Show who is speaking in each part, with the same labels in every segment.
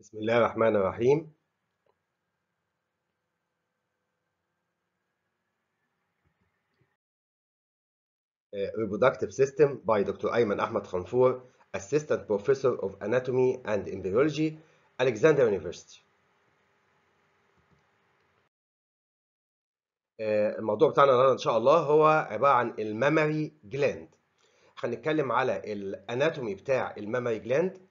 Speaker 1: بسم الله الرحمن الرحيم uh, Reproductive System by Dr. Ayman Ahmed Khanfour Assistant Professor of Anatomy and Embryology Alexander University uh, الموضوع بتاعنا النهارده ان شاء الله هو عباره عن المامري جلاند هنتكلم على الاناتومي بتاع المامري جلاند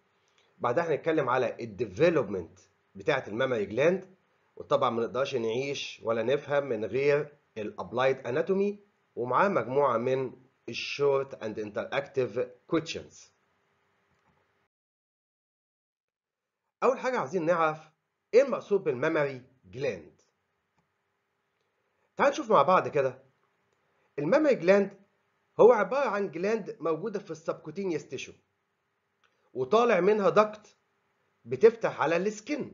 Speaker 1: بعدها هنتكلم على الديفلوبمنت بتاعت الماماري جلاند وطبعا ما نقدرش نعيش ولا نفهم من غير الابلايد اناتومي ومعاه مجموعه من الشورت اند انتراكتيف كوتشنز اول حاجه عايزين نعرف ايه المقصود بالماماري جلاند تعال نشوف مع بعض كده الماماري جلاند هو عباره عن جلاند موجوده في السبكوتينيوس تيشو وطالع منها دكت بتفتح على السكن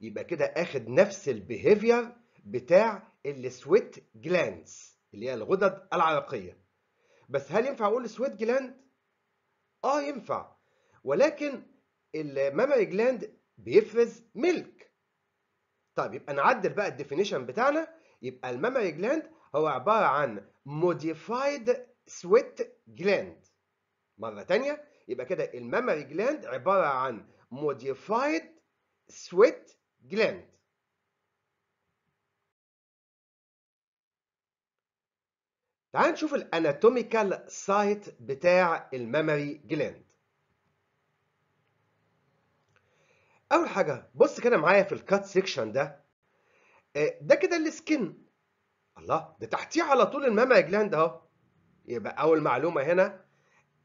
Speaker 1: يبقى كده اخد نفس البيهيفير بتاع السويت جلاندز اللي هي الغدد العرقيه بس هل ينفع اقول سويت جلاند اه ينفع ولكن المامري جلاند بيفرز ملك طيب يبقى نعدل بقى الديفينيشن بتاعنا يبقى المامري جلاند هو عباره عن موديفايد سويت جلاند مرة تانية يبقى كده المامري جلاند عبارة عن modified sweat gland تعال نشوف الاناتوميكال سايت بتاع المامري جلاند اول حاجه بص كده معايا في الكات سيكشن ده آه، ده كده السكن الله ده تحتيه على طول المامري جلاند اهو يبقى اول معلومه هنا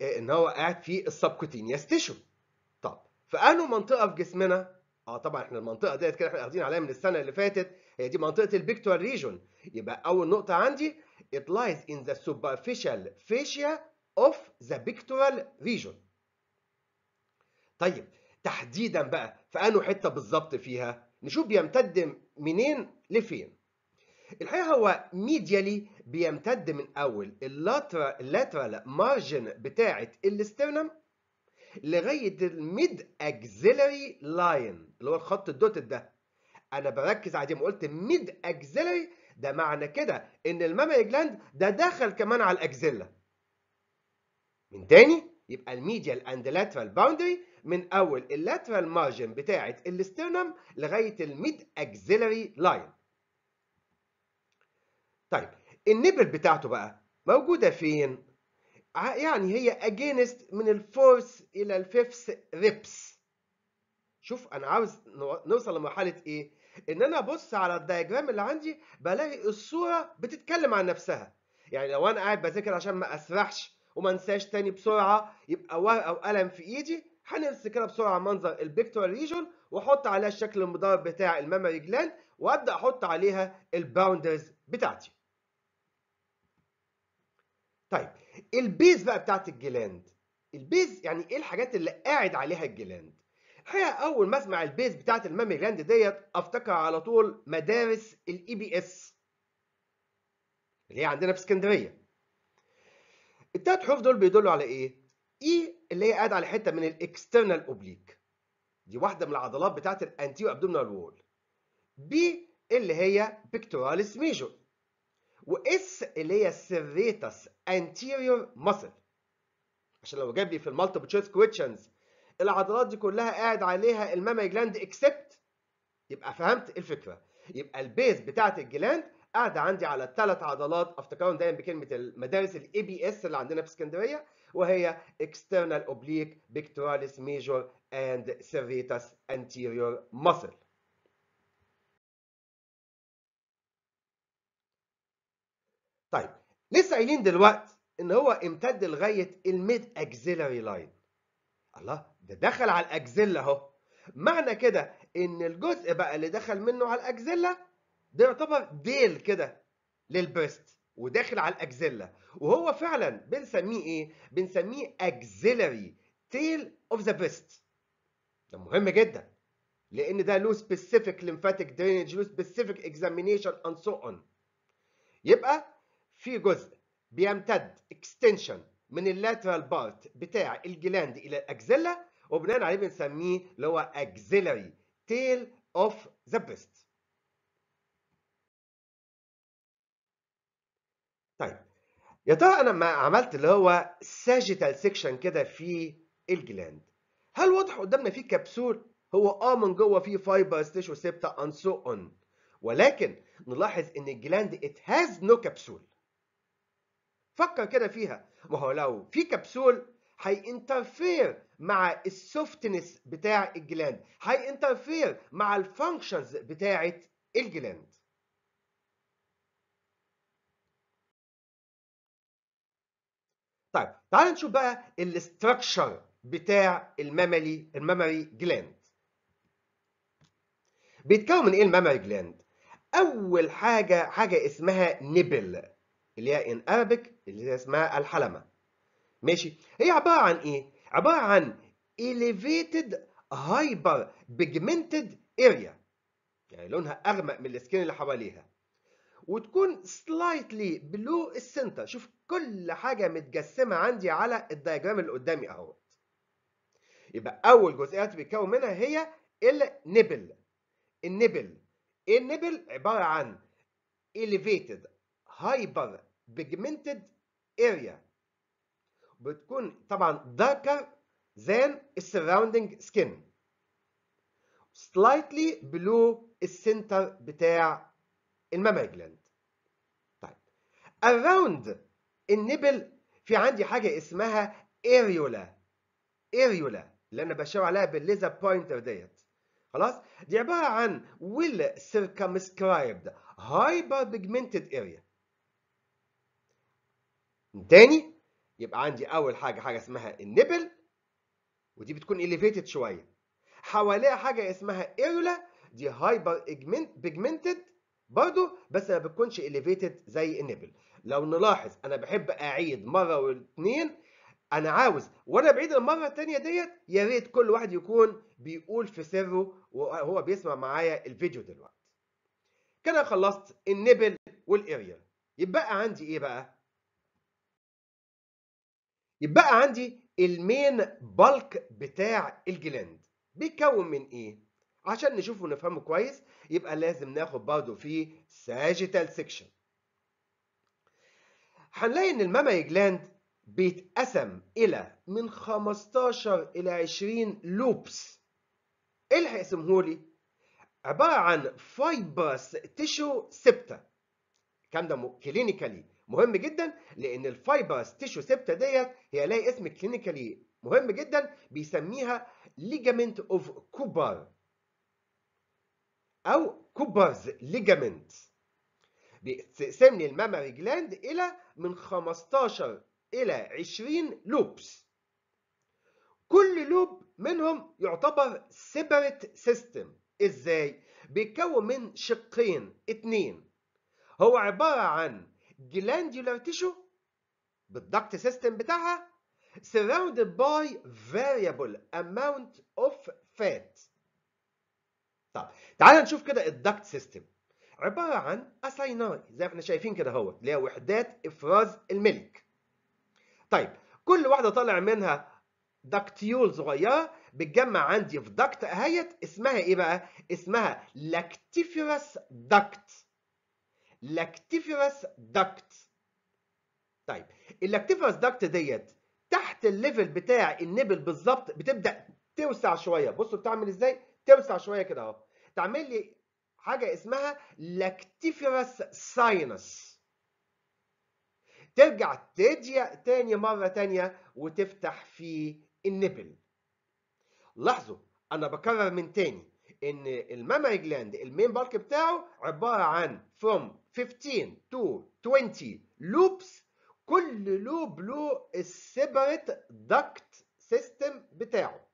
Speaker 1: إيه، ان هو قاعد في السبكوتينيوس تيشو طب في انه منطقه في جسمنا اه طبعا احنا المنطقه ديت كده احنا واخدين عليها من السنه اللي فاتت هي دي منطقه البيكتوال ريجون يبقى اول نقطه عندي it lies in the superficial fascia of the pectoral region طيب تحديدا بقى في انه حته بالظبط فيها نشوف بيمتد منين لفين الحقيقه هو ميديالي بيمتد من اول اللاترال مارجن بتاعه الاسترنم لغايه الميد اكزيلري لاين اللي هو الخط الدوتد ده انا بركز على دي ما قلت ميد اكزيلري ده معنى كده ان المامري جلاند ده دخل كمان على الاكزيلا من تاني يبقى الميديال اند لاترال باوندري من اول اللاترال مارجن بتاعه الاسترنم لغايه الميد اكزيلري لاين طيب النبل بتاعته بقى موجودة فين؟ يعني هي اجينست من الفورث إلى الفيفث ريبس شوف أنا عاوز نوصل لمرحلة إيه؟ إن أنا أبص على الدياجرام اللي عندي بلاقي الصورة بتتكلم عن نفسها يعني لو أنا قاعد بذاكر عشان ما أسرحش وما انساش تاني بسرعة يبقى ورقة وقلم في إيدي هنرس كده بسرعة منظر البيكتورال ريجون واحط عليها الشكل المضارب بتاع الميموري جلاند وابدا احط عليها الباوندرز بتاعتي طيب البيز بقى بتاعت الجلاند البيز يعني ايه الحاجات اللي قاعد عليها الجلاند الحقيقه اول ما اسمع البيز بتاعت المامي جلاند ديت افتكر على طول مدارس الاي بي e اس اللي هي عندنا في اسكندريه التلات حروف دول بيدلوا على ايه اي e اللي هي قاعده على حته من الاكسترنال اوبليك دي واحده من العضلات بتاعت الانتيو ابدومينال وول بي اللي هي بيكتوراليس ميجور واس اللي هي السيرفيتاس انتيريور ماسل عشان لو جاب لي في المالتيبل تشويس كويشنز العضلات دي كلها قاعد عليها المامي جلاند اكسبت يبقى فهمت الفكره يبقى البيز بتاعت الجلاند قاعده عندي على الثلاث عضلات افتكرهم دايما بكلمه المدارس الاي بي اس اللي عندنا في اسكندريه وهي external oblique pectoralis major and serratus anterior muscle طيب لسه قايلين دلوقتي ان هو امتد لغايه الميد اكزيلري لاين الله ده دخل على الاكزيلا اهو معنى كده ان الجزء بقى اللي دخل منه على الاكزيلا ده يعتبر ديل كده للبريست وداخل على الاكزيلا وهو فعلا بنسميه ايه بنسميه اكزيلري تيل اوف ذا بريست ده مهم جدا لان ده له سبيسيفيك ليمفاتيك درينج له سبيسيفيك اكزامينيشن اند سو اون يبقى في جزء بيمتد اكستنشن من اللاترال بارت بتاع الجلاند الى الاكزيلا وبناء عليه بنسميه اللي هو اكزيلري تيل اوف ذا بريست طيب يا ترى انا ما عملت اللي هو ساجيتال سيكشن كده في الجلاند هل واضح قدامنا في كبسول هو اه من جوه فيه فايبرز تيشو سيبتا اند سو اون ولكن نلاحظ ان الجلاند ات هاز نو كبسول فكر كده فيها ما هو لو في كبسول هينترفير مع السوفتنس بتاع الجلاند هينترفير مع الفانكشنز بتاعه الجلاند طيب تعال نشوف بقى الاستراكشر بتاع المملي الممري جلاند بيتكون من ايه الممري جلاند اول حاجه حاجه اسمها نبل اللي هي ان ارابيك اللي هي اسمها الحلمة ماشي هي عبارة عن ايه؟ عبارة عن elevated hyper pigmented area يعني لونها اغمق من السكين اللي حواليها وتكون سلايتلي بلو السنتر شوف كل حاجة متجسمة عندي على الدياجرام اللي قدامي اهوت يبقى اول جزئيات بيتكون منها هي النبل النبل النبل عبارة عن elevated هايبر بيجمنتد اريا بتكون طبعا داركر than السراوندنج سكين سلايتلي بلو السنتر بتاع الماماري جلاند طيب اراوند النبل في عندي حاجه اسمها اريولا اريولا اللي انا بشاور عليها بالليزر بوينتر ديت خلاص دي عباره عن ويل سيركمسكرايبد هايبر بيجمنتد اريا تاني يبقى عندي اول حاجه حاجه اسمها النبل ودي بتكون اليفيتد شويه حواليها حاجه اسمها ايولا دي هايبر بيجمنتد برضو بس ما بتكونش اليفيتد زي النبل لو نلاحظ انا بحب اعيد مره واثنين انا عاوز وانا بعيد المره الثانيه ديت يا ريت كل واحد يكون بيقول في سره وهو بيسمع معايا الفيديو دلوقتي كده خلصت النبل والاريال يبقى عندي ايه بقى يبقى عندي المين بالك بتاع الجلاند بيتكون من ايه؟ عشان نشوفه ونفهمه كويس يبقى لازم ناخد برضه فيه ساجيتال سيكشن. هنلاقي ان المامري جلاند بيتقسم الى من 15 الى 20 لوبس. ايه اللي هيقسمهولي؟ عباره عن فايبرس تيشو سبتا. الكلام ده كلينيكالي مهم جدا لان الفايبرس تيشو سيبتا ديت هي لها اسم كلينيكالي مهم جدا بيسميها ليجامنت اوف كوبر او كوبرز ليجامنت بتقسم لي المامري جلاند الى من 15 الى 20 لوبس كل لوب منهم يعتبر سيبريت سيستم ازاي بيتكون من شقين اتنين هو عباره عن glandular tissue بالضغط سيستم بتاعها surrounded by variable amount of fat طب تعال نشوف كده الضغط سيستم عباره عن اسايناي زي ما احنا شايفين كده هو اللي هي وحدات افراز الملك طيب كل واحده طالع منها دكتيول صغيره بتجمع عندي في دكت اهيت اسمها ايه بقى اسمها لاكتيفيروس دكت لاكتيفيرس داكت طيب اللاكتيفيرس داكت ديت تحت الليفل بتاع النبل بالظبط بتبدا توسع شويه بصوا بتعمل ازاي توسع شويه كده اهو تعمل لي حاجه اسمها لاكتيفيرس ساينس ترجع تضيق تاني مره تانيه وتفتح في النبل لاحظوا انا بكرر من تاني ان المامري جلاند المين بارك بتاعه عباره عن فروم 15 to 20 loops كل لوب له السيبريت داكت سيستم بتاعه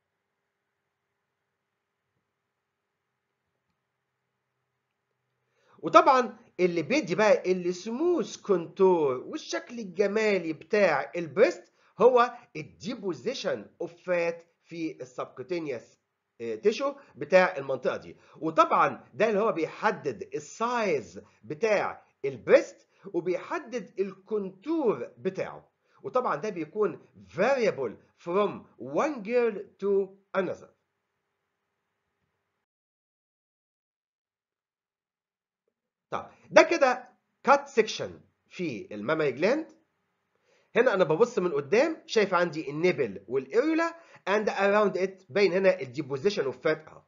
Speaker 1: وطبعا اللي بيدي بقى السموث كونتور والشكل الجمالي بتاع البريست هو الديبوزيشن اوف فات في السبكوتينيوس تيشو بتاع المنطقه دي وطبعا ده اللي هو بيحدد السايز بتاع البريست وبيحدد الكونتور بتاعه وطبعا ده بيكون variable from one girl to another طب ده كده cut section في الماماي جلاند هنا انا ببص من قدام شايف عندي النبل والاريولا اند اراوند ات باين هنا الديبوزيشن اوف فات اهو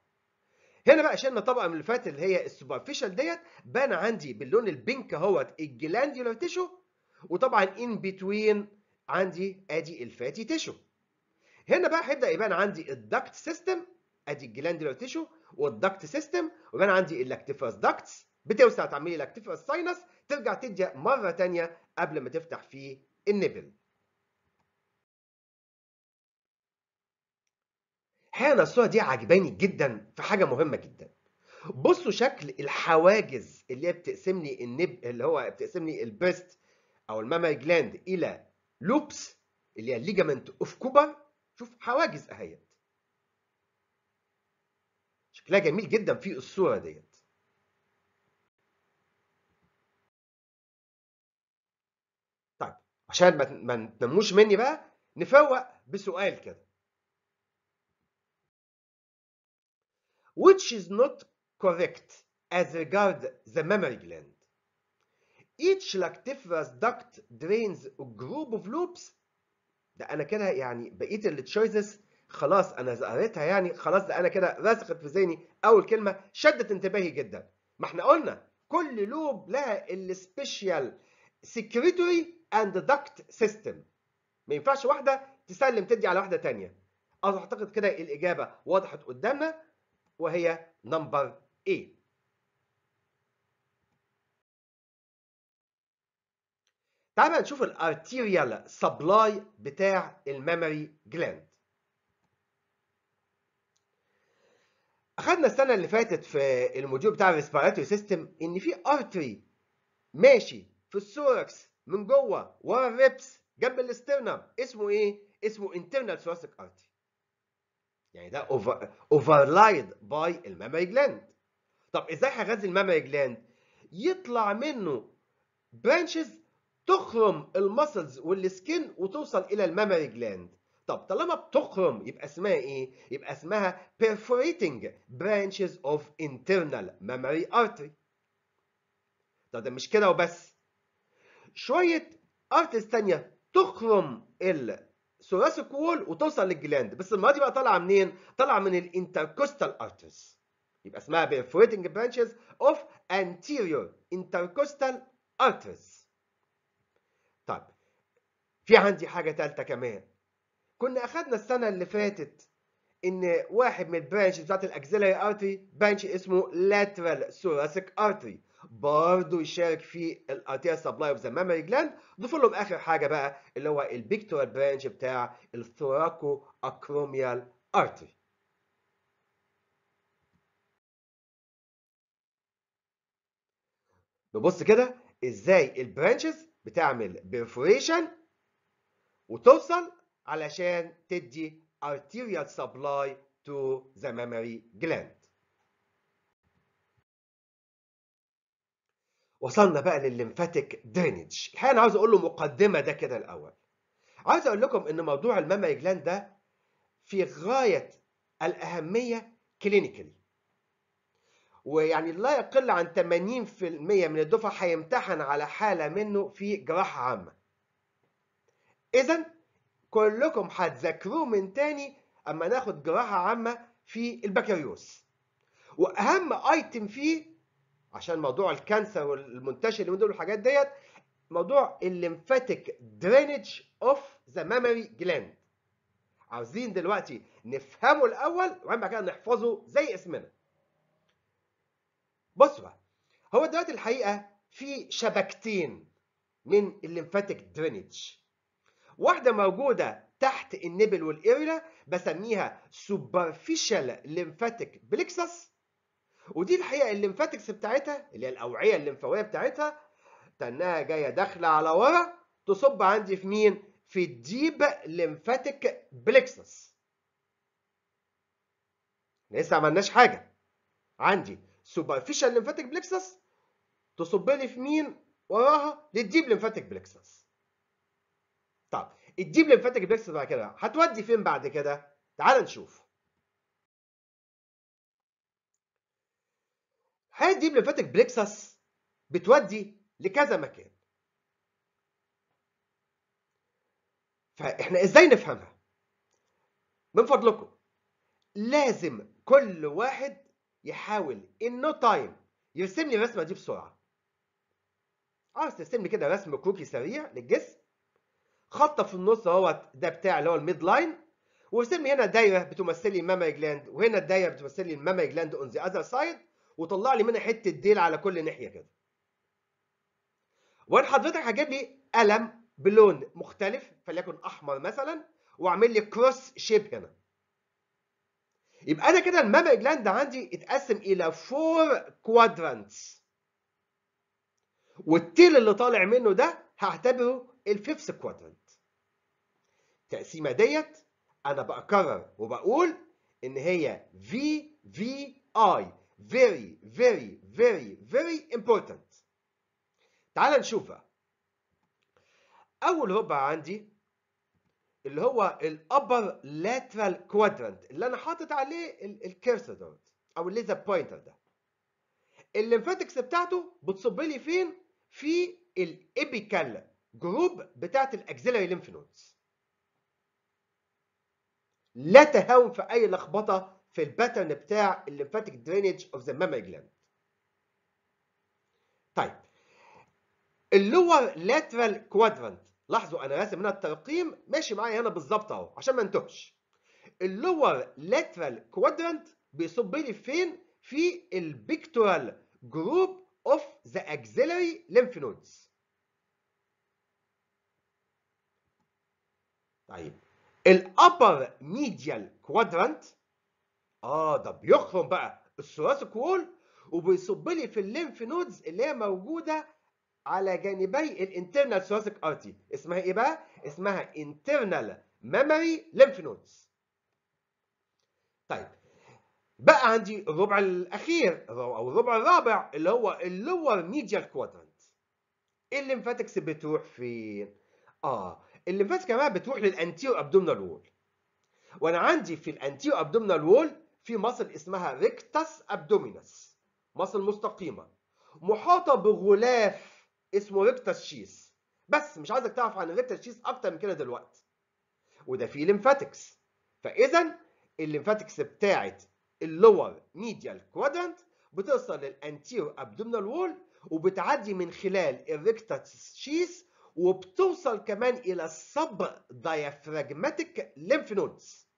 Speaker 1: هنا بقى شلنا طبقه من الفات اللي هي السوبرفيشال ديت بان عندي باللون البينك اهوت الجلانديولار تيشو وطبعا ان بتوين عندي ادي الفاتي تيشو هنا بقى هيبدا يبان عندي الدكت سيستم ادي الجلانديولار تيشو والدكت سيستم وبان عندي اللاكتيفاس دكتس بتوسع تعملي لاكتيفاس ساينس ترجع تدي مره ثانيه قبل ما تفتح فيه النبل الحقيقه انا الصوره دي عجباني جدا في حاجه مهمه جدا بصوا شكل الحواجز اللي هي بتقسم لي النب اللي هو بتقسم لي البريست او الماماي جلاند الى لوبس اللي هي الليجامنت اوف كوبر شوف حواجز اهيت شكلها جميل جدا في الصوره ديت عشان ما تنموش مني بقى نفوق بسؤال كده which is not correct as regards the memory gland. Each lactiferous duct drains a group of loops. ده أنا كده يعني بقية التشويزز خلاص أنا قريتها يعني خلاص ده أنا كده رسخت في ذهني أول كلمة شدت انتباهي جدا. ما إحنا قلنا كل لوب لها السبيشال سكريتوري and duct system ما ينفعش واحده تسلم تدي على واحده ثانيه اعتقد كده الاجابه وضحت قدامنا وهي نمبر A تعالى نشوف الارتيريال سبلاي بتاع الميموري جلاند اخذنا السنه اللي فاتت في الموديول بتاع الريسبيراتوري سيستم ان في ارتري ماشي في السوركس من جوه ورا الريبس جنب الاسترنم اسمه ايه؟ اسمه internal thoracic artery. يعني ده overlaid by المامري جلاند. طب ازاي هغذي المامري جلاند؟ يطلع منه برانشز تخرم المسلز والسكين وتوصل الى المامري جلاند. طب طالما بتخرم يبقى اسمها ايه؟ يبقى اسمها perforating branches of internal mammary artery. طب ده مش كده وبس. شويه ارتس ثانيه تخرم الثوراسيك وول وتوصل للجلاند بس المره دي بقى طالعه منين؟ طالعه من الانتركوستال ارتس يبقى اسمها perforating برانشز اوف انتيريور انتركوستال ارتس طيب في عندي حاجة تالتة كمان كنا أخدنا السنة اللي فاتت إن واحد من البرانشز بتاعت الأكزيلاري ارتري برانش اسمه lateral thoracic artery برضه يشارك في الارتيال سبلاي اوف ذا مامري جلاند ضيف لهم اخر حاجه بقى اللي هو البيكتورال برانش بتاع الثوراكو اكروميال ارتري نبص كده ازاي البرانشز بتعمل بيرفوريشن وتوصل علشان تدي arterial supply to the mammary gland وصلنا بقى للليمفاتيك درينج الحقيقه انا عاوز اقول له مقدمه ده كده الاول عاوز اقول لكم ان موضوع الماما جلاند ده في غايه الاهميه كلينيكال ويعني لا يقل عن 80% من الدفعه هيمتحن على حاله منه في جراحه عامه اذا كلكم هتذاكروه من تاني اما ناخد جراحه عامه في البكالوريوس واهم ايتم فيه عشان موضوع الكانسر والمنتشر اللي دول والحاجات ديت موضوع الليمفاتيك درينج اوف ذا ميموري جلاند عاوزين دلوقتي نفهمه الاول وبعدين بعد كده نحفظه زي اسمنا بصوا هو دلوقتي الحقيقه في شبكتين من الليمفاتيك درينج واحده موجوده تحت النبل والاريلا بسميها سوبرفيشال ليمفاتيك بليكسس ودي الحقيقه الليمفاتكس بتاعتها اللي هي الاوعيه الليمفاويه بتاعتها تنها جايه داخله على ورا تصب عندي في مين؟ في الديب ليمفاتيك بلكسس. لسه ما عملناش حاجه. عندي سوبرفيشال ليمفاتيك بلكسس تصب لي في مين؟ وراها للديب ليمفاتيك بلكسس. طب الديب ليمفاتيك بلكسس بعد كده هتودي فين بعد كده؟ تعال نشوف. ادي بليمفاتيك بليكسس بتودي لكذا مكان فاحنا ازاي نفهمها من فضلكم لازم كل واحد يحاول ان نو تايم يرسم لي الرسمه دي بسرعه عاوز آه، ترسم لي كده رسم كوكي سريع للجسم خط في النص اهوت ده بتاع اللي هو الميد لاين وارسم لي هنا دايره بتمثل لي الماما جلاند وهنا الدايره بتمثل لي الماما جلاند اون ذا اذر سايد وطلع لي منها حته ديل على كل ناحيه كده وان حضرتك هجيب لي قلم بلون مختلف فليكن احمر مثلا واعمل لي كروس شيب هنا يبقى انا كده المامع جلاند عندي اتقسم الى فور كوادرانتس والتيل اللي طالع منه ده هعتبره الفيفث كوادرانت التقسيمه ديت انا بكرر وبقول ان هي في في اي very very very very important تعال نشوفها اول ربع عندي اللي هو الابر لاترال quadrant اللي انا حاطط عليه الكيرسر دوت او الليزر بوينتر ده الليمفاتكس بتاعته بتصب لي فين في الابيكال جروب بتاعت الاكزيلري ليمف نودز لا تهاون في اي لخبطه في الباترن بتاع الليمفاتيك درينج اوف ذا مامري جلاند طيب اللور لاترال كوادرانت لاحظوا انا راسم هنا الترقيم ماشي معايا هنا بالظبط اهو عشان ما انتهش اللور لاترال كوادرانت بيصب لي فين في البيكتورال جروب اوف ذا اكزيلري ليمف نودز طيب الابر ميديال كوادرانت اه ده بيخرم بقى وول وبيصب لي في الليمف نودز اللي هي موجوده على جانبي الانترنال ثوراسك ارتي اسمها ايه بقى اسمها انترنال ميموري ليمف نودز طيب بقى عندي الربع الاخير او الربع الرابع اللي هو اللور ميديال كوادرنت. إيه الليمفاتكس بتروح فين اه الليمفاتكس كمان بتروح للانتيرو ابدومينال وول وانا عندي في الانتيرو ابدومينال وول في مصل اسمها ريكتس ابدومينس مصل مستقيمه محاطه بغلاف اسمه ريكتس شيس بس مش عايزك تعرف عن الريكتس شيس اكتر من كده دلوقتي وده فيه ليمفاتكس فاذا الليمفاتكس بتاعت اللور ميديال كوادرانت بتوصل للانتير ابدومينال وول وبتعدي من خلال الريكتس شيس وبتوصل كمان الى السب دايفراجماتيك ليمف نودز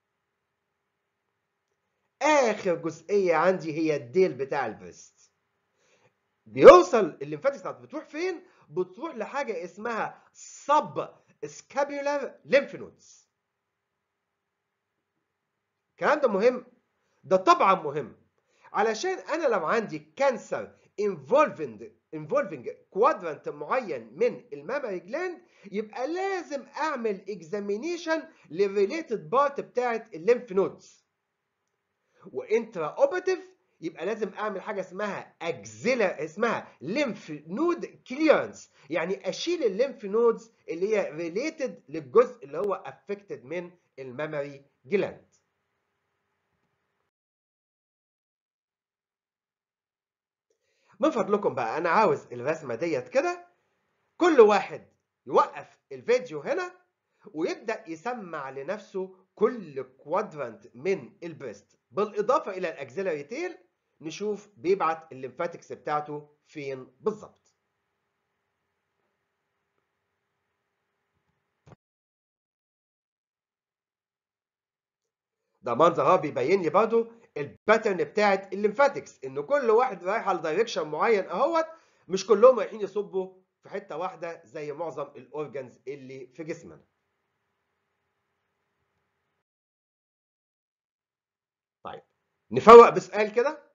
Speaker 1: اخر جزئيه عندي هي الديل بتاع الفيست بيوصل الليمفاتيك بتروح فين بتروح لحاجه اسمها سب سكابيولار ليمف نودز الكلام ده مهم ده طبعا مهم علشان انا لو عندي كانسر انفولفنج انفولفنج كوادرانت معين من الماماري جلاند يبقى لازم اعمل اكزامينيشن للريليتد بارت بتاعت الليمف نودز وانترا اوبراتيف يبقى لازم اعمل حاجه اسمها اجزلا اسمها ليمف نود كليرنس يعني اشيل الليمف نودز اللي هي ريليتد للجزء اللي هو افكتد من الميموري جلاند من فضلكم بقى انا عاوز الرسمه ديت كده كل واحد يوقف الفيديو هنا ويبدا يسمع لنفسه كل كوادرانت من البريست بالاضافه الى الاكزيلاري تيل نشوف بيبعت الليمفاتكس بتاعته فين بالظبط ده منظر اهو بيبين لي برضه الباترن بتاعت الليمفاتكس ان كل واحد رايح على دايركشن معين اهوت مش كلهم رايحين يصبوا في حته واحده زي معظم الاورجنز اللي في جسمنا نفوق بسؤال كده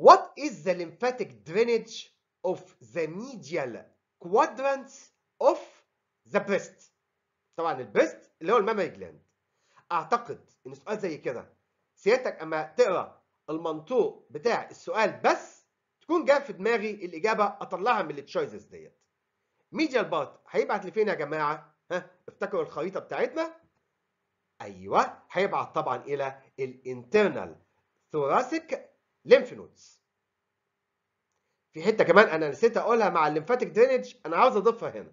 Speaker 1: What is the lymphatic drainage of the medial quadrants of the breast طبعا البريست اللي هو المامري جلاند اعتقد ان سؤال زي كده سيادتك اما تقرا المنطوق بتاع السؤال بس تكون جاب في دماغي الاجابه اطلعها من التشويسز ديت ميديال بارت هيبعت لفين يا جماعه ها افتكروا الخريطه بتاعتنا ايوه هيبعت طبعا الى الانترنال ثوراسيك ليمف نودز في حته كمان انا نسيت اقولها مع الليمفاتيك درينج انا عاوز اضيفها هنا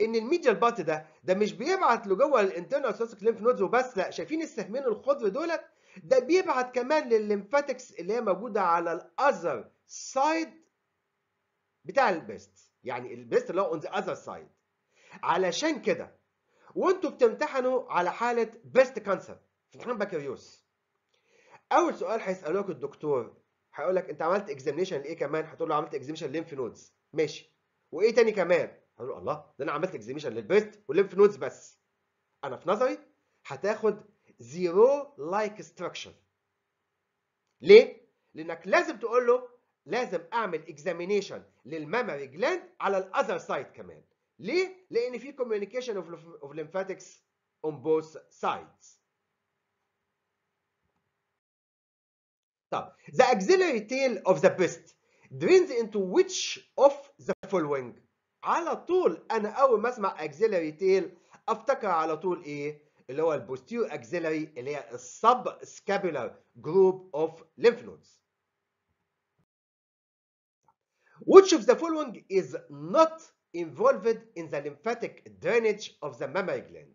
Speaker 1: ان الميديال بارت ده ده مش بيبعت لجوه الانترنال ثوراسيك ليمف نودز وبس لا شايفين السهمين الخضر دولت ده بيبعت كمان للليمفاتكس اللي هي موجوده على الاذر سايد بتاع البيست يعني البيست اللي هو اون ذا اذر سايد علشان كده وانتم بتمتحنوا على حاله بريست كانسر في امتحان بكالوريوس اول سؤال هيسالوك الدكتور هيقول لك انت عملت اكزامينشن لايه كمان هتقول له عملت اكزامينشن للليمف نودز ماشي وايه تاني كمان هقول له الله ده انا عملت اكزامينشن للبريست والليمف نودز بس انا في نظري هتاخد زيرو لايك ستراكشر ليه لانك لازم تقول له لازم اعمل اكزامينشن للمامري جلاند على الاذر سايد كمان ليه؟ لأن في communication of, of lymphatics on both sides. طب the axillary tail of the breast drains into which of the following على طول انا اول ما اسمع axillary tail افتكر على طول ايه اللي هو البوستيريو axillary اللي هي السب سكابولار جروب اوف lymph nodes which of the following is not involved in the lymphatic drainage of the mammary gland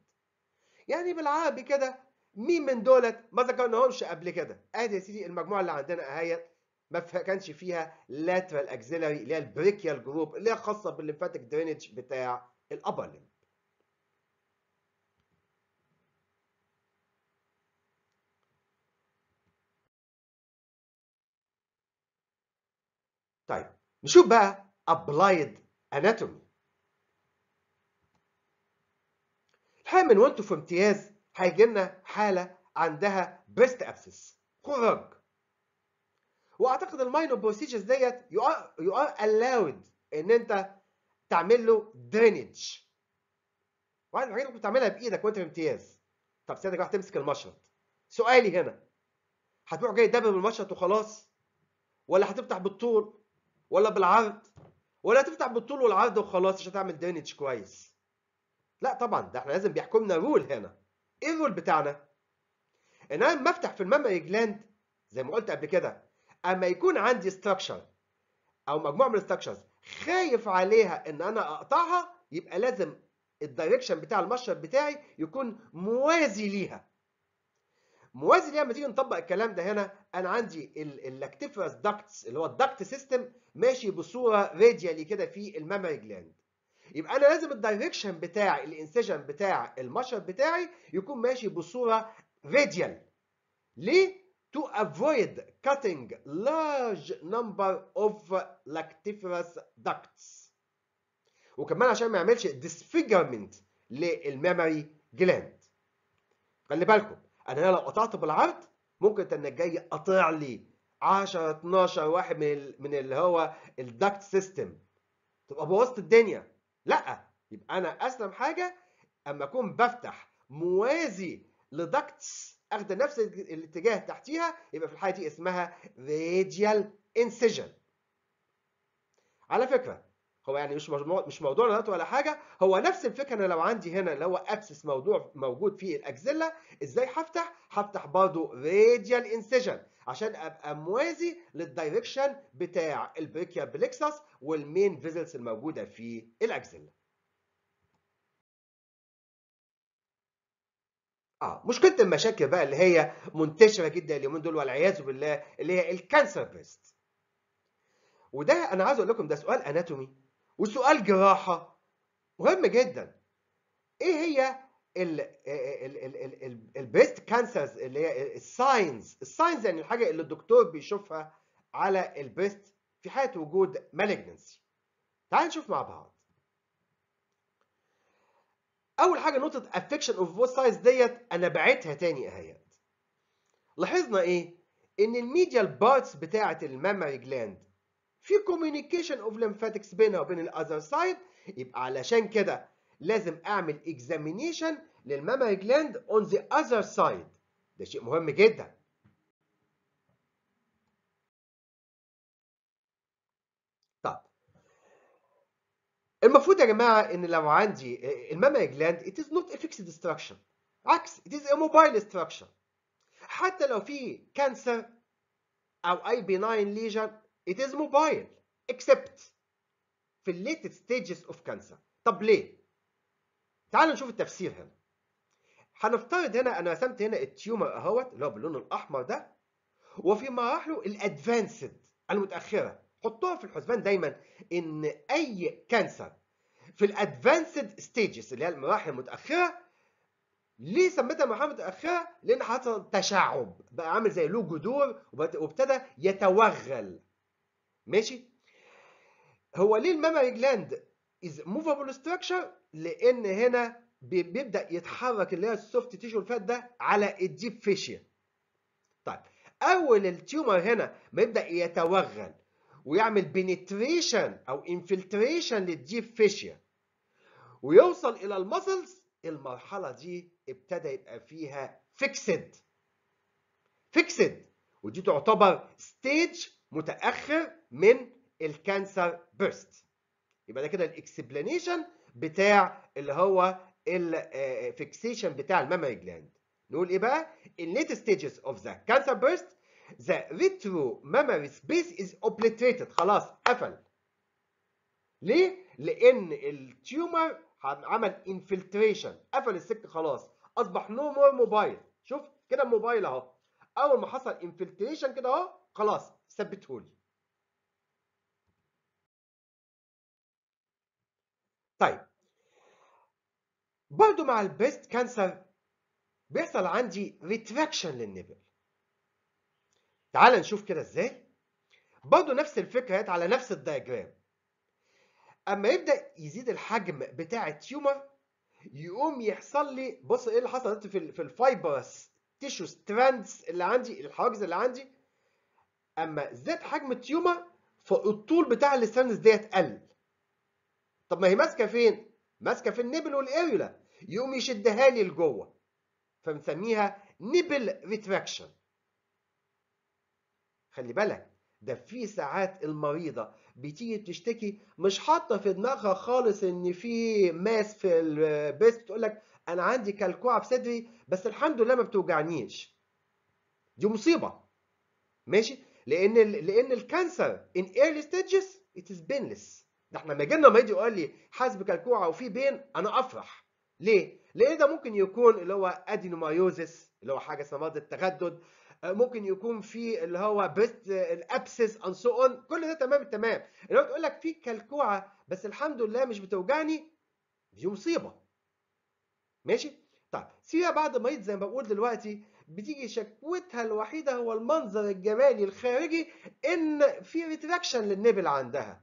Speaker 1: يعني بالعربي كده مين من دولت ما ذكرناهمش قبل كده ادي يا سيدي المجموعه اللي عندنا اهي ما كانش فيها lateral axillary اللي هي البريكيال جروب اللي هي خاصه بالليمفاتيك درينج بتاع الابر limb. طيب نشوف بقى applied anatomy حامل وانتوا في امتياز هيجي لنا حاله عندها بريست ابسس خراج واعتقد الماينور بروسيجرز ديت يو ار الاود ان انت تعمل له درينج واحد من الحاجات اللي بتعملها بايدك وانت في امتياز طب سيادتك راح تمسك المشرط سؤالي هنا هتروح جاي دبب المشرط وخلاص ولا هتفتح بالطول ولا بالعرض ولا تفتح بالطول والعرض وخلاص عشان تعمل درينج كويس لا طبعا ده احنا لازم بيحكمنا رول هنا ايه الرول بتاعنا ان انا لما افتح في الميموري جلاند زي ما قلت قبل كده اما يكون عندي ستراكشر او مجموعه من الستراكشرز خايف عليها ان انا اقطعها يبقى لازم الدايركشن بتاع المشرب بتاعي يكون موازي ليها موازي ليها لما تيجي نطبق الكلام ده هنا انا عندي اللاكتيفرس داكتس اللي هو الداكت سيستم ماشي بصوره راديالي كده في المامري جلاند يبقى انا لازم الدايركشن بتاع الانسجن بتاع المشرط بتاعي يكون ماشي بصوره راديال ليه to avoid cutting large number of lactiferous ducts وكمان عشان ما يعملش disfigurement للميموري جلاند خلي بالكم انا لو قطعت بالعرض ممكن التنة جاي قطع لي 10 12 واحد من من اللي هو الدكت سيستم تبقى بوظت الدنيا لا يبقى انا اسلم حاجه اما اكون بفتح موازي لدكتس اخد نفس الاتجاه تحتيها يبقى في الحاله دي اسمها radial incision على فكره هو يعني مش مجموع مش موضوع دلوقتي ولا حاجه هو نفس الفكره انا لو عندي هنا اللي هو ابسس موضوع موجود فيه الاكزيلا ازاي هفتح هفتح برضه radial incision عشان ابقى موازي للدايركشن بتاع البريكيا بليكسس والمين فيزلز الموجوده في الاكسله. اه مشكله المشاكل بقى اللي هي منتشره جدا اليومين دول والعياذ بالله اللي هي الكانسر بريست وده انا عايز اقول لكم ده سؤال اناتومي وسؤال جراحه مهم جدا ايه هي البيست كانسرز اللي هي الساينز الساينز يعني الحاجه اللي الدكتور بيشوفها على البيست في حاله وجود مالجنسي تعال نشوف مع بعض اول حاجه نقطه افكشن اوف بوث سايدز ديت انا بعتها تاني اهيت لاحظنا ايه ان الميديال بارتس بتاعه المامري جلاند في كوميونيكيشن اوف لمفاتكس بينها وبين الاذر سايد يبقى علشان كده لازم اعمل examination للماماري جلاند on the other side ده شيء مهم جدا طب المفروض يا جماعه ان لو عندي الماماري جلاند it is not a fixed structure عكس it is a mobile structure حتى لو في كانسر او اي benign lesion it is mobile except في الليتد ستيجز اوف كانسر طب ليه تعالوا نشوف التفسير هنا هنفترض هنا انا رسمت هنا التيومر اهوت اللي هو باللون الاحمر ده وفي مراحله الادفانسد المتاخره حطوها في الحسبان دايما ان اي كانسر في الادفانسد ستيجز اللي هي المراحل المتاخره ليه سميتها مراحل متاخره؟ لان حصل تشعب بقى عامل زي له جذور وابتدى يتوغل ماشي؟ هو ليه الماماري جلاند از موفابل ستراكشر لان هنا بيبدا يتحرك اللي هي السوفت تيشو الفات ده على الديب فيشيا طيب اول التيومر هنا ما يبدا يتوغل ويعمل بنتريشن او انفلتريشن للديب فيشيا ويوصل الى المسلز المرحله دي ابتدى يبقى فيها فيكسد فيكسد ودي تعتبر ستيج متاخر من الكانسر بيرست يبقى ده كده الاكسبلانيشن بتاع اللي هو الفيكسيشن آه، آه، بتاع المامري جلاند نقول ايه بقى in late stages of the cancer burst the memory space is obliterated خلاص قفل ليه لان التيومر عمل انفلتريشن قفل السكه خلاص اصبح نو مور موبايل شوف كده الموبايل اهو اول ما حصل انفلتريشن كده اهو خلاص ثبته لي طيب برضو مع البريست كانسر بيحصل عندي ريتراكشن للنبل تعال نشوف كده ازاي برضو نفس الفكرة على نفس الدياجرام اما يبدا يزيد الحجم بتاع التيومر يقوم يحصل لي بص ايه اللي حصل في في الفايبرس تيشو ستراندز اللي عندي الحواجز اللي عندي اما زاد حجم التيومر فالطول بتاع الستراندز ديت قل طب ما هي ماسكه فين؟ ماسكه في النبل والاريولا يقوم يشدها لي لجوه فبنسميها نبل ريتراكشن خلي بالك ده في ساعات المريضة بتيجي بتشتكي مش حاطة في دماغها خالص إن في ماس في البيست تقول لك أنا عندي كلكوعة في صدري بس الحمد لله ما بتوجعنيش. دي مصيبة. ماشي؟ لأن لأن الكانسر in early stages it is painless. ده احنا لما يجي لما يجي يقول لي حاسب كالكوعه وفي بين انا افرح ليه؟ لان ده ممكن يكون اللي هو ادينومايوزس اللي هو حاجه اسمها مرض التغدد آه، ممكن يكون في اللي هو بريست آه، الابسس اند سو اون كل ده تمام التمام لو تقول لك في كلكوعه بس الحمد لله مش بتوجعني دي مصيبه ماشي طيب سيبها بعد ما زي ما بقول دلوقتي بتيجي شكوتها الوحيده هو المنظر الجمالي الخارجي ان في ريتراكشن للنبل عندها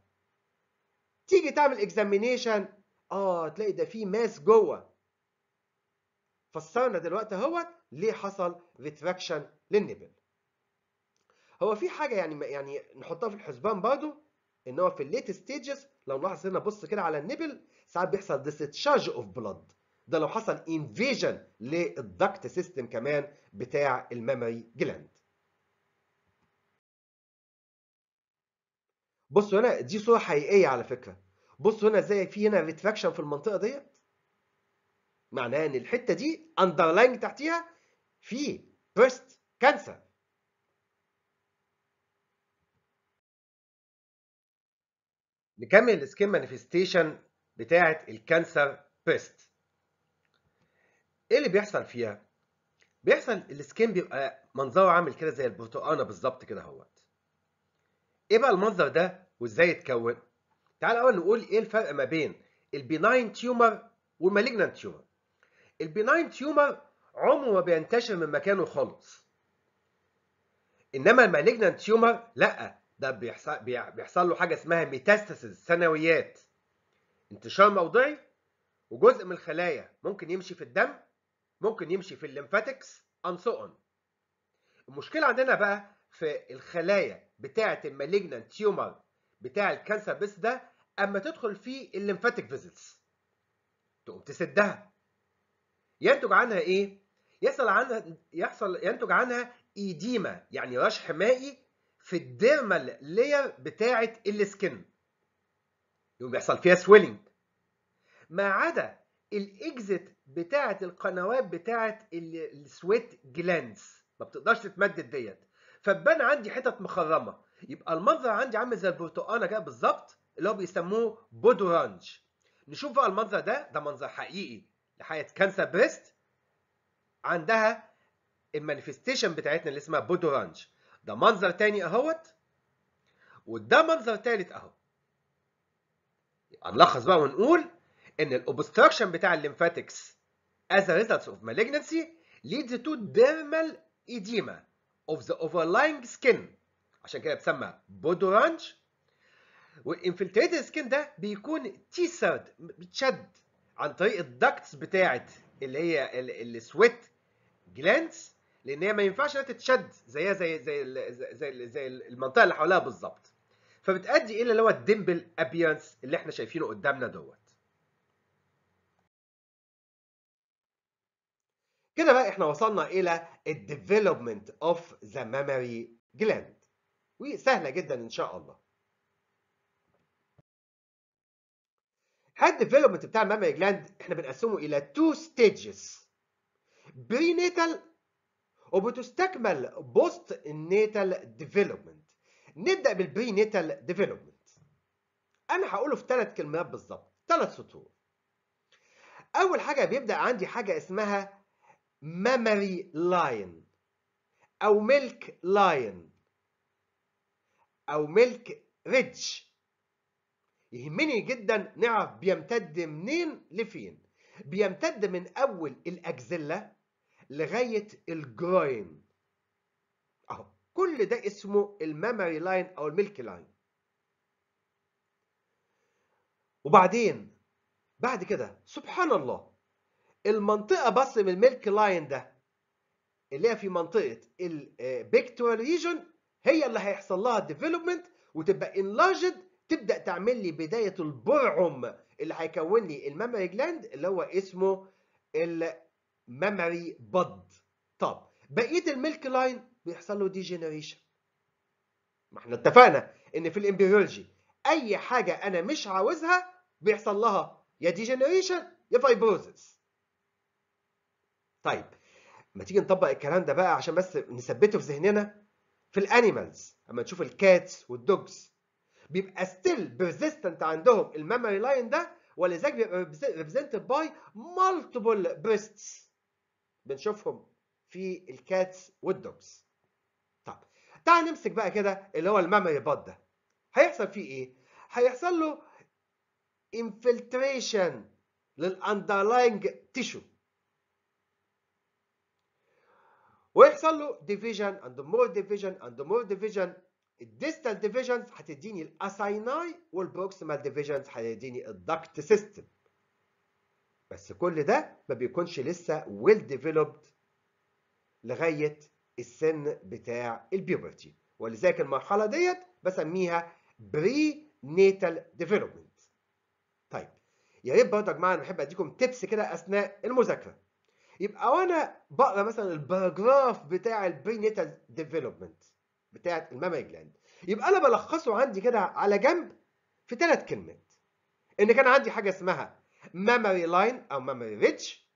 Speaker 1: تيجي تعمل اكزامينيشن اه تلاقي ده في ماس جوه فسرنا دلوقتي اهوت ليه حصل ريتراكشن للنبل هو في حاجه يعني يعني نحطها في الحسبان برضو ان هو في الليت ستيجز لو نلاحظ هنا بص كده على النبل ساعات بيحصل ديستشارج اوف بلاد ده لو حصل انفيجن للدكت سيستم كمان بتاع الميموري جلاند بصوا هنا دي صوره حقيقيه على فكره بصوا هنا ازاي في هنا ريتراكشن في المنطقه ديت معناها ان الحته دي اندرلاين تحتيها في بريست كانسر نكمل السكين مانيفستيشن بتاعه الكانسر بريست ايه اللي بيحصل فيها بيحصل السكين بيبقى منظره عامل كده زي البرتقانه بالظبط كده اهوت ايه بقى المنظر ده وازاي اتكون تعال اول نقول ايه الفرق ما بين البيناين تيومر والمالجنانت تيومر البيناين تيومر عمره ما بينتشر من مكانه خالص انما المالجنانت تيومر لا ده بيحصل بيحصل له حاجه اسمها ميتاستاسيس ثانويات انتشار موضعي وجزء من الخلايا ممكن يمشي في الدم ممكن يمشي في الليمفاتكس and so المشكله عندنا بقى في الخلايا بتاعه المالجنان تيومر بتاع الكانسر بس ده اما تدخل في الليمفاتيك فيزلز تقوم تسدها ينتج عنها ايه يحصل عنها يحصل ينتج عنها ايديما يعني رشح مائي في الديرمال لير بتاعه السكن يقوم بيحصل فيها سويلنج ما عدا الاكزت بتاعه القنوات بتاعه السويت جلاندز ما بتقدرش تتمدد ديت فبان عندي حتت مخرمه يبقى المنظر عندي عامل زي البرتقانه كده بالظبط اللي هو بيسموه بودورانج نشوف بقى المنظر ده ده منظر حقيقي لحياه كانسر بريست عندها المانيفستيشن بتاعتنا اللي اسمها بودورانج ده منظر تاني اهوت وده منظر تالت اهو يبقى نلخص بقى ونقول ان الاوبستراكشن بتاع الليمفاتكس از ريزلتس اوف مالجنسي ليدز تو ديرمال ايديما of the overlying skin عشان كده بتسمى بودورانج والانفلتريتد سكين ده بيكون تيسرد بتشد عن طريق الدكتس بتاعت اللي هي السويت جلانس لان هي ما ينفعش انها تتشد زيها زي زي زي زي المنطقه اللي حواليها بالظبط فبتؤدي الى اللي هو الديمبل ابيرنس اللي احنا شايفينه قدامنا دوت كده بقى احنا وصلنا الى الديفلوبمنت اوف ذا ميموري جلاند وسهله جدا ان شاء الله الديفلوبمنت بتاع المامري جلاند احنا بنقسمه الى تو ستيجز برينيتال وبتستكمل بوست نيتال ديفلوبمنت نبدا بالبرينيتال ديفلوبمنت انا هقوله في ثلاث كلمات بالظبط ثلاث سطور اول حاجه بيبدا عندي حاجه اسمها memory line أو milk line أو milk ridge يهمني جدا نعرف بيمتد منين لفين بيمتد من أول الأجزلة لغاية الجروين أهو كل ده اسمه الميموري لاين أو الميلك لاين وبعدين بعد كده سبحان الله المنطقه بس من الميلك لاين ده اللي هي في منطقه البيكتورال ريجن آه، هي اللي هيحصل لها ديفلوبمنت وتبقى انلارجد تبدا تعمل لي بدايه البرعم اللي هيكون لي الميموري جلاند اللي هو اسمه الميموري بد طب بقيه الميلك لاين بيحصل له ديجنريشن ما احنا اتفقنا ان في الامبريولوجي اي حاجه انا مش عاوزها بيحصل لها يا ديجنريشن يا فايبروزس طيب ما تيجي نطبق الكلام ده بقى عشان بس نثبته في ذهننا في الانيمالز اما نشوف الكاتس والدوجز بيبقى ستيل بيرزيستنت عندهم الميموري لاين ده ولذلك بيبقى ريبريزنتد باي مالتيبل بريستس بنشوفهم في الكاتس والدوجز طب تعال نمسك بقى كده اللي هو الميموري باد ده هيحصل فيه ايه هيحصل له انفلتريشن للاندرلاينج تيشو ويحصل له ديفيجن اند مور ديفيجن اند مور ديفيجن الديستال ديفيجنز هتديني الاسايناي والبروكسيمال ديفيجنز هتديني الدكت سيستم بس كل ده ما بيكونش لسه ويل ديفلوبد لغايه السن بتاع البيبرتي ولذلك المرحله ديت بسميها بري نيتال ديفلوبمنت طيب يا ريت برضه يا جماعه انا بحب اديكم تبس كده اثناء المذاكره يبقى وانا بقرا مثلا الباراجراف بتاع البرينيتال ديفلوبمنت بتاعت المامري جلاند يبقى انا بلخصه عندي كده على جنب في ثلاث كلمات ان كان عندي حاجه اسمها ميموري لاين او ميموري ريتش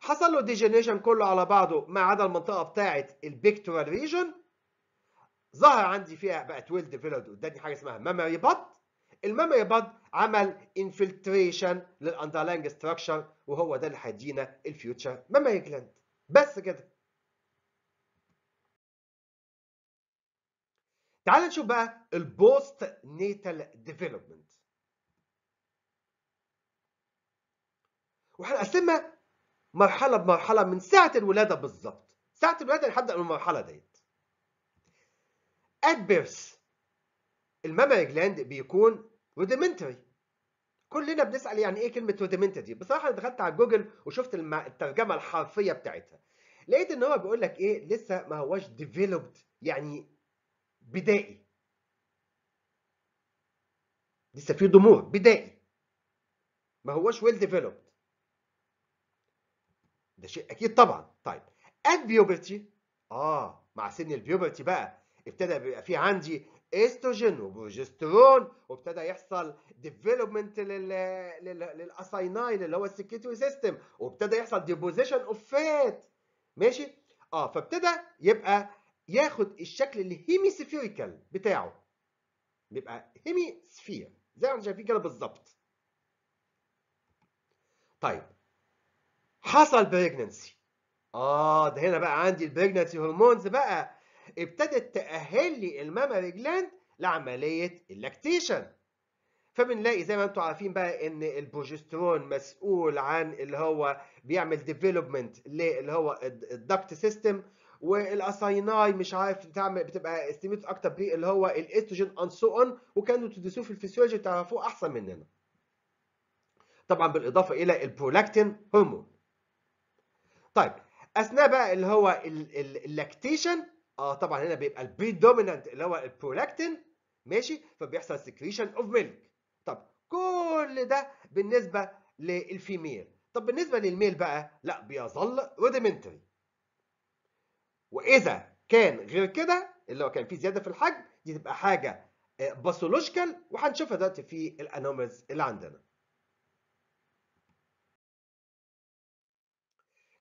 Speaker 1: حصل له ديجنريشن كله على بعضه ما عدا المنطقه بتاعه البيكتورال ريجن ظهر عندي فيها بقت ويل ديفلوبد قدامي حاجه اسمها ميموري بط الميموري باد عمل انفلتريشن للاندرلاينج ستراكشر وهو ده اللي هيدينا الفيوتشر ميموري جلاند بس كده تعال نشوف بقى البوست نيتال ديفلوبمنت وهنقسمها مرحله بمرحله من ساعه الولاده بالظبط ساعه الولاده لحد المرحله ديت ادبرس المامري جلاند بيكون رودمنتري كلنا بنسال يعني ايه كلمه رودمنتري دي بصراحه انا دخلت على جوجل وشفت الترجمه الحرفيه بتاعتها لقيت ان هو بيقول لك ايه لسه ما هوش ديفلوبد يعني بدائي لسه في ضمور بدائي ما هوش ويل ديفلوبد ده شيء اكيد طبعا طيب اد بيوبرتي اه مع سن البيوبرتي بقى ابتدى بيبقى في عندي استروجين وبروجسترون وابتدى يحصل ديفلوبمنت للاساينايل اللي هو السكريتوري سيستم وابتدى يحصل ديبوزيشن اوف فات ماشي اه فابتدى يبقى ياخد الشكل الهيمي سفيريكال بتاعه بيبقى هيمي سفير زي ما احنا شايفين كده بالظبط طيب حصل بريجننسي اه ده هنا بقى عندي البريجننسي هرمونز بقى ابتدت تأهل لي المامري جلاند لعملية اللاكتيشن فبنلاقي زي ما انتم عارفين بقى ان البروجسترون مسؤول عن اللي هو بيعمل ديفلوبمنت اللي هو الدكت سيستم والاسايناي مش عارف بتعمل بتبقى استيميت اكتر بيه اللي هو الاستروجين اند سو اون وكانوا تدرسوه في الفسيولوجي تعرفوه احسن مننا. طبعا بالاضافه الى البرولاكتين هرمون. طيب اثناء بقى اللي هو اللاكتيشن اه طبعا هنا بيبقى البريدومينانت اللي هو البرولاكتين ماشي فبيحصل سكريشن اوف ميلك طب كل ده بالنسبه للفيميل طب بالنسبه للميل بقى لا بيظل روديمنتري واذا كان غير كده اللي هو كان في زياده في الحجم دي تبقى حاجه باثولوجيكال آه، وهنشوفها دلوقتي في الانوميز اللي عندنا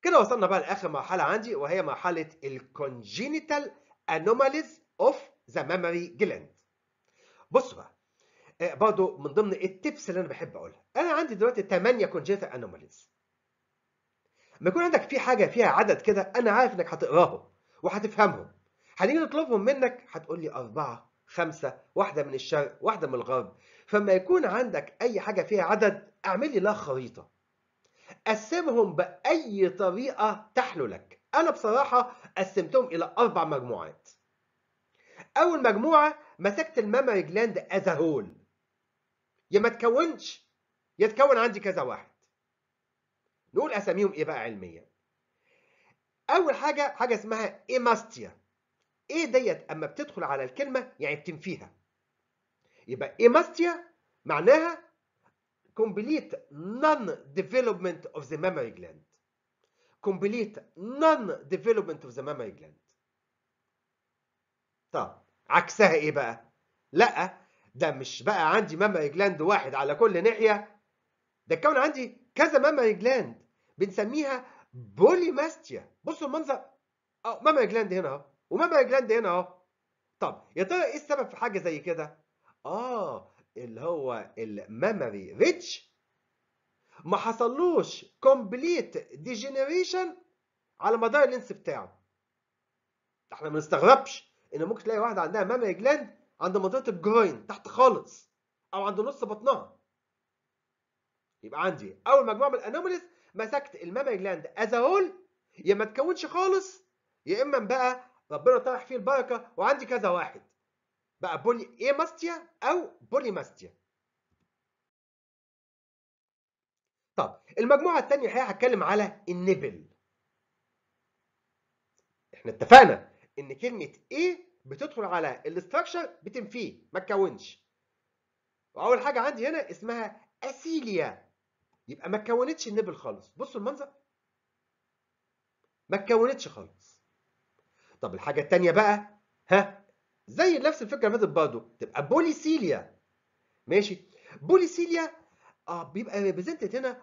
Speaker 1: كده وصلنا بقى لاخر مرحله عندي وهي مرحله الكونجينيتال انوماليز اوف ذا ميموري جلاند بصوا بقى آه، برضه من ضمن التبس اللي انا بحب اقولها انا عندي دلوقتي 8 كونجينيتال انوماليز ما يكون عندك في حاجه فيها عدد كده انا عارف انك هتقراهم وهتفهمهم هنيجي نطلبهم منك هتقول لي اربعه خمسه واحده من الشرق واحده من الغرب فما يكون عندك اي حاجه فيها عدد اعمل لي لها خريطه قسمهم بأي طريقة تحلو لك أنا بصراحة قسمتهم إلى أربع مجموعات أول مجموعة مسكت الميموري جلاند أز هول يا ما تكونش يا تكون عندي كذا واحد نقول أساميهم إيه بقى علميا أول حاجة حاجة اسمها إيماستيا إيه ديت أما بتدخل على الكلمة يعني بتنفيها يبقى إيماستيا معناها complete non-development of the mammary gland complete non-development of the mammary gland طب عكسها ايه بقى لا ده مش بقى عندي مامري جلاند واحد على كل ناحيه ده الكون عندي كذا مامري جلاند بنسميها بوليماستيا بصوا المنظر اه مامري جلاند هنا اهو ومامري جلاند هنا اهو طب يا ترى ايه السبب في حاجه زي كده اه اللي هو الميموري ريتش ما حصلوش كومبليت ديجنريشن على مدار اللينس بتاعه احنا ما نستغربش ان ممكن تلاقي واحده عندها ميموري جلاند عند منطقه الجروين تحت خالص او عند نص بطنها يبقى عندي اول مجموعه من الانوماليز مسكت الميموري جلاند از هول يا ما تكونش خالص يا اما بقى ربنا طرح فيه البركه وعندي كذا واحد بقى بولي ايماستيا او بوليماستيا طب المجموعه الثانيه الحقيقه هتكلم على النبل احنا اتفقنا ان كلمه ايه بتدخل على الاستراكشر بتنفيه ما تكونش واول حاجه عندي هنا اسمها اسيليا يبقى ما تكونتش النبل خالص بصوا المنظر ما تكونتش خالص طب الحاجه الثانيه بقى ها زي نفس الفكره ميثود برضه تبقى بوليسيليا ماشي بوليسيليا اه بيبقى ريبريزنتد هنا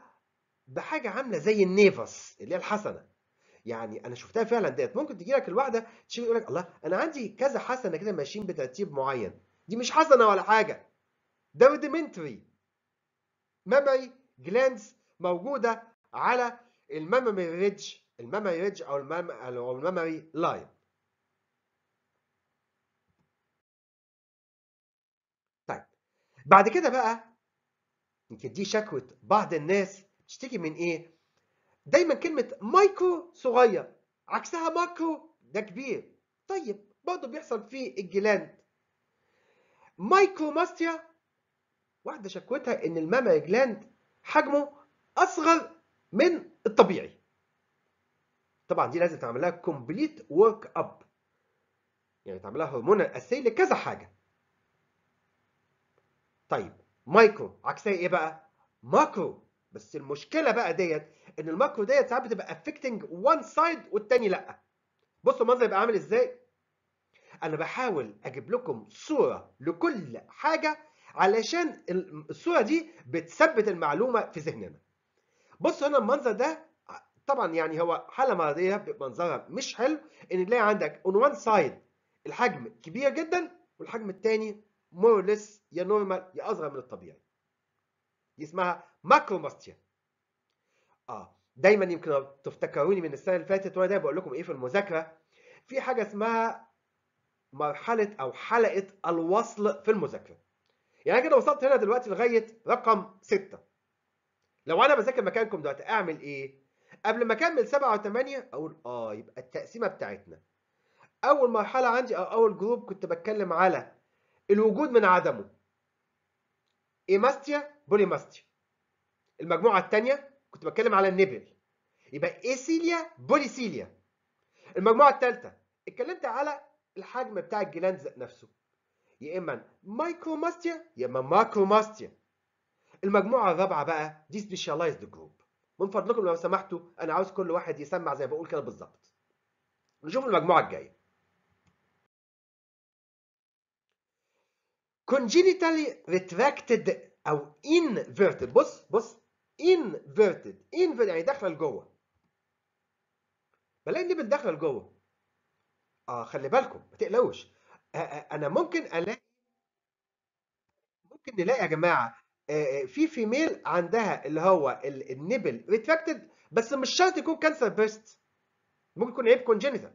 Speaker 1: بحاجه عامله زي النيفس اللي هي الحسنه يعني انا شفتها فعلا ديت ممكن تجي لك الواحده تشيل يقول لك الله انا عندي كذا حسنه كده ماشيين بترتيب معين دي مش حسنه ولا حاجه ده رودمنتري ميموري جلاندز موجوده على الميموري ريدج الميموري ريدج او الميموري لاين بعد كده بقى يمكن دي شكوى بعض الناس تشتكي من ايه؟ دايما كلمة مايكرو صغير عكسها ماكرو ده كبير طيب برضه بيحصل في الجلاند مايكرو ماستيا واحدة شكوتها ان المامري جلاند حجمه اصغر من الطبيعي طبعا دي لازم تعملها كومبليت ورك اب يعني تعملها هرمون الاساسي لكذا حاجه طيب مايكرو عكسها ايه بقى؟ ماكرو بس المشكله بقى ديت ان الماكرو ديت ساعات بتبقى افكتنج وان سايد والتاني لا بصوا المنظر يبقى عامل ازاي؟ انا بحاول اجيب لكم صوره لكل حاجه علشان الصوره دي بتثبت المعلومه في ذهننا. بصوا هنا المنظر ده طبعا يعني هو حاله مرضيه منظرها مش حلو ان تلاقي عندك اون وان سايد الحجم كبير جدا والحجم الثاني مور ليس يا نورمال يا اصغر من الطبيعي دي اسمها ماكروماستيا اه دايما يمكن تفتكروني من السنه اللي فاتت وانا دايما بقول لكم ايه في المذاكره في حاجه اسمها مرحله او حلقه الوصل في المذاكره يعني كده وصلت هنا دلوقتي لغايه رقم 6 لو انا بذاكر مكانكم دلوقتي اعمل ايه قبل ما اكمل 7 و8 اقول اه يبقى التقسيمه بتاعتنا اول مرحله عندي او اول جروب كنت بتكلم على الوجود من عدمه ايماستيا بوليماستيا المجموعه الثانيه كنت بتكلم على النبل يبقى ايسيليا بوليسيليا المجموعه الثالثه اتكلمت على الحجم بتاع الجلاند نفسه يا اما مايكروماستيا يا اما ماكروماستيا المجموعه الرابعه بقى دي سبيشاليزد جروب من فضلكم لو سمحتوا انا عاوز كل واحد يسمع زي ما بقول كده بالظبط نشوف المجموعه الجايه congenitally retracted او inverted بص بص inverted inverted يعني داخله لجوه بلاقي النبل داخله لجوه اه خلي بالكم ما تقلقوش انا ممكن الاقي ممكن نلاقي يا جماعه آه، آه، في فيميل عندها اللي هو النبل ريتراكتد بس مش شرط يكون كانسر بيرست ممكن يكون عيب كونجنتال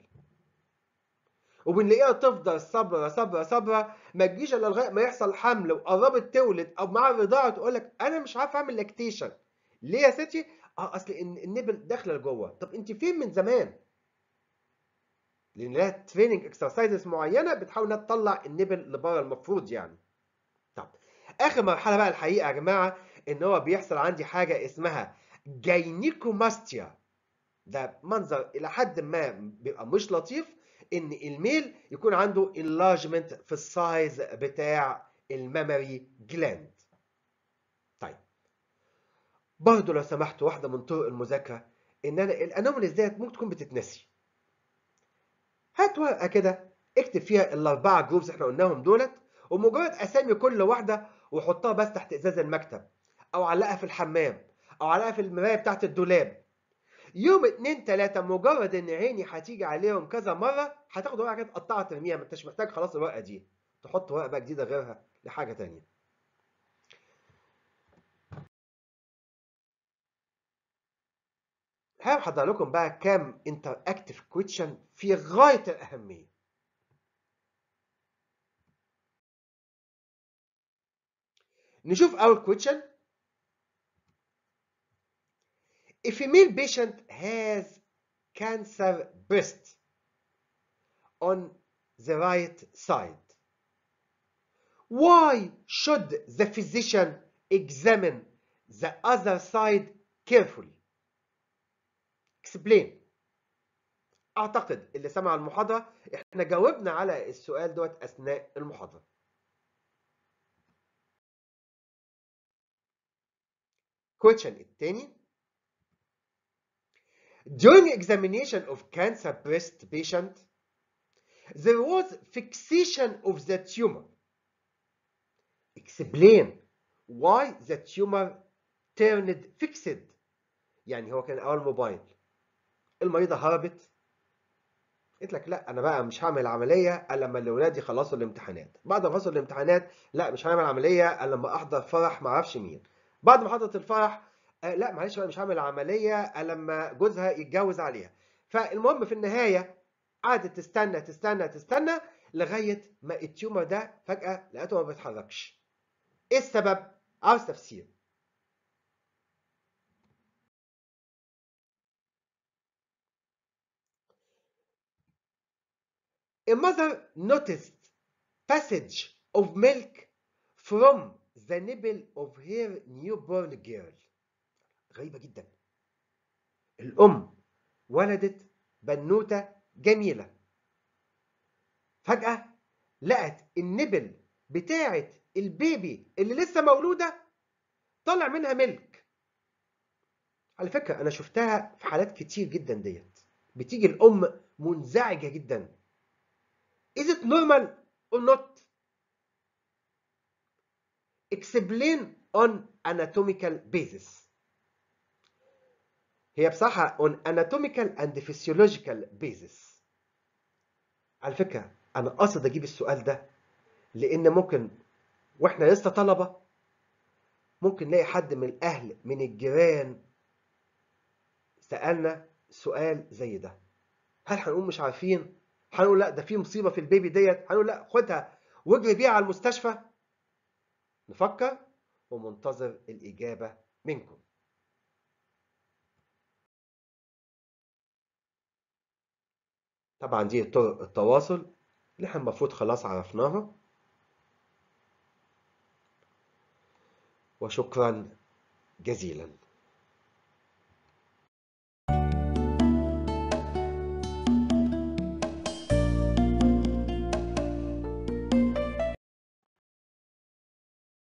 Speaker 1: وبنلاقيها تفضل صبرة صبرة صبرة ما تجيش الا لغايه ما يحصل حمل وقربت تولد او مع الرضاعه تقول لك انا مش عارف اعمل لاكتيشن ليه يا ستي؟ اه اصل النبل داخله لجوه طب انت فين من زمان؟ لان لها تريننج اكسرسايزز معينه بتحاول انها تطلع النبل لبره المفروض يعني. طب اخر مرحله بقى الحقيقه يا جماعه ان هو بيحصل عندي حاجه اسمها جاينيكوماستيا ده منظر الى حد ما بيبقى مش لطيف ان الميل يكون عنده enlargement في السايز بتاع الميموري جلاند طيب برضه لو سمحت واحده من طرق المذاكره ان انا الانوماليز ديت ممكن تكون بتتنسي هات ورقه كده اكتب فيها الاربعه جروبز احنا قلناهم دولت ومجرد اسامي كل واحده وحطها بس تحت ازاز المكتب او علقها في الحمام او علقها في المرايه بتاعت الدولاب يوم اتنين تلاتة مجرد ان عيني هتيجي عليهم كذا مره هتاخد ورقه كده تقطعها ترميها ما انتش محتاج خلاص الورقه دي تحط ورقه بقى جديده غيرها لحاجه ثانيه هحضر لكم بقى كام انتر اكتف كويتشن في غايه الاهميه نشوف اول كويتشن A female patient has cancer breast on the right side. Why should the physician examine the other side carefully? Explain. اعتقد اللي سمع المحاضره احنا جاوبنا على السؤال دوت اثناء المحاضره Question الثاني During examination of cancer breast patient, there was fixation of the tumor. Explain why the tumor turned fixed. يعني هو كان اول موبايل المريضه هربت قلت لك لا انا بقى مش هعمل عمليه الا لما الاولاد يخلصوا الامتحانات بعد ما خلصوا الامتحانات لا مش هعمل عمليه الا لما احضر فرح ما اعرفش مين بعد ما حضرت الفرح آه، لا معلش انا مش هعمل عمليه آه، لما جوزها يتجوز عليها فالمهم في النهايه قعدت تستنى تستنى تستنى لغايه ما التيومر ده فجاه لقيته ما بيتحركش ايه السبب عاوز تفسير A mother noticed passage of milk from the nipple of her newborn girl. غريبة جدا الأم ولدت بنوتة جميلة فجأة لقت النبل بتاعة البيبي اللي لسه مولودة طلع منها ملك على فكرة أنا شفتها في حالات كتير جدا ديت بتيجي الأم منزعجة جدا Is it normal or not? Explain on anatomical basis هي بصراحة on anatomical and physiological basis على فكرة أنا قصد أجيب السؤال ده لأن ممكن وإحنا لسه طلبة ممكن نلاقي حد من الأهل من الجيران سألنا سؤال زي ده هل هنقول مش عارفين؟ هنقول لا ده في مصيبة في البيبي ديت هنقول لا خدها واجري بيها على المستشفى نفكر ومنتظر الإجابة منكم طبعا دي طرق التواصل اللي احنا المفروض خلاص عرفناها وشكرا جزيلا